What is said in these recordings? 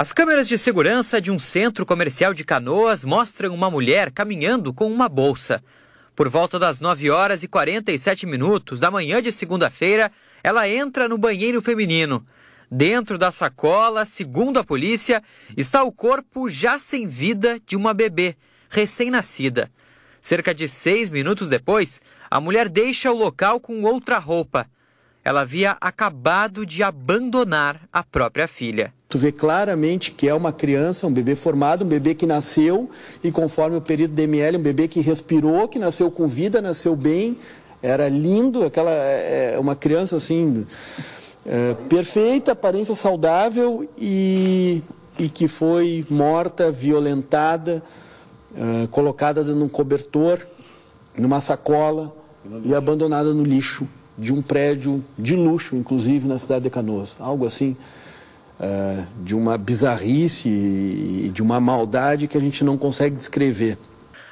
As câmeras de segurança de um centro comercial de Canoas mostram uma mulher caminhando com uma bolsa. Por volta das 9 horas e 47 minutos da manhã de segunda-feira, ela entra no banheiro feminino. Dentro da sacola, segundo a polícia, está o corpo já sem vida de uma bebê, recém-nascida. Cerca de seis minutos depois, a mulher deixa o local com outra roupa ela havia acabado de abandonar a própria filha. Tu vê claramente que é uma criança, um bebê formado, um bebê que nasceu e conforme o período DML, um bebê que respirou, que nasceu com vida, nasceu bem, era lindo, aquela é, é, uma criança assim é, perfeita, aparência saudável e, e que foi morta, violentada, é, colocada num cobertor, numa sacola e abandonada no lixo de um prédio de luxo, inclusive na cidade de Canoas. Algo assim, é, de uma bizarrice e de uma maldade que a gente não consegue descrever.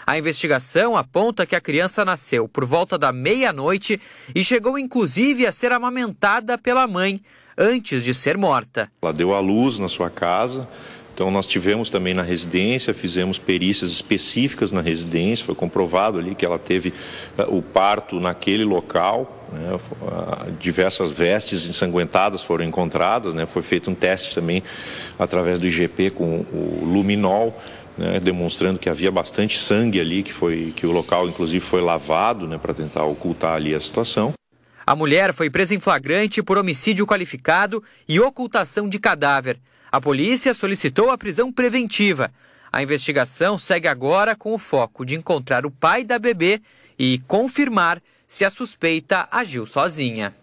A investigação aponta que a criança nasceu por volta da meia-noite e chegou inclusive a ser amamentada pela mãe antes de ser morta. Ela deu à luz na sua casa, então nós tivemos também na residência, fizemos perícias específicas na residência, foi comprovado ali que ela teve eh, o parto naquele local. Né, diversas vestes ensanguentadas foram encontradas, né, foi feito um teste também através do IGP com o luminol, né, demonstrando que havia bastante sangue ali, que, foi, que o local inclusive foi lavado né, para tentar ocultar ali a situação. A mulher foi presa em flagrante por homicídio qualificado e ocultação de cadáver. A polícia solicitou a prisão preventiva. A investigação segue agora com o foco de encontrar o pai da bebê e confirmar se a suspeita agiu sozinha.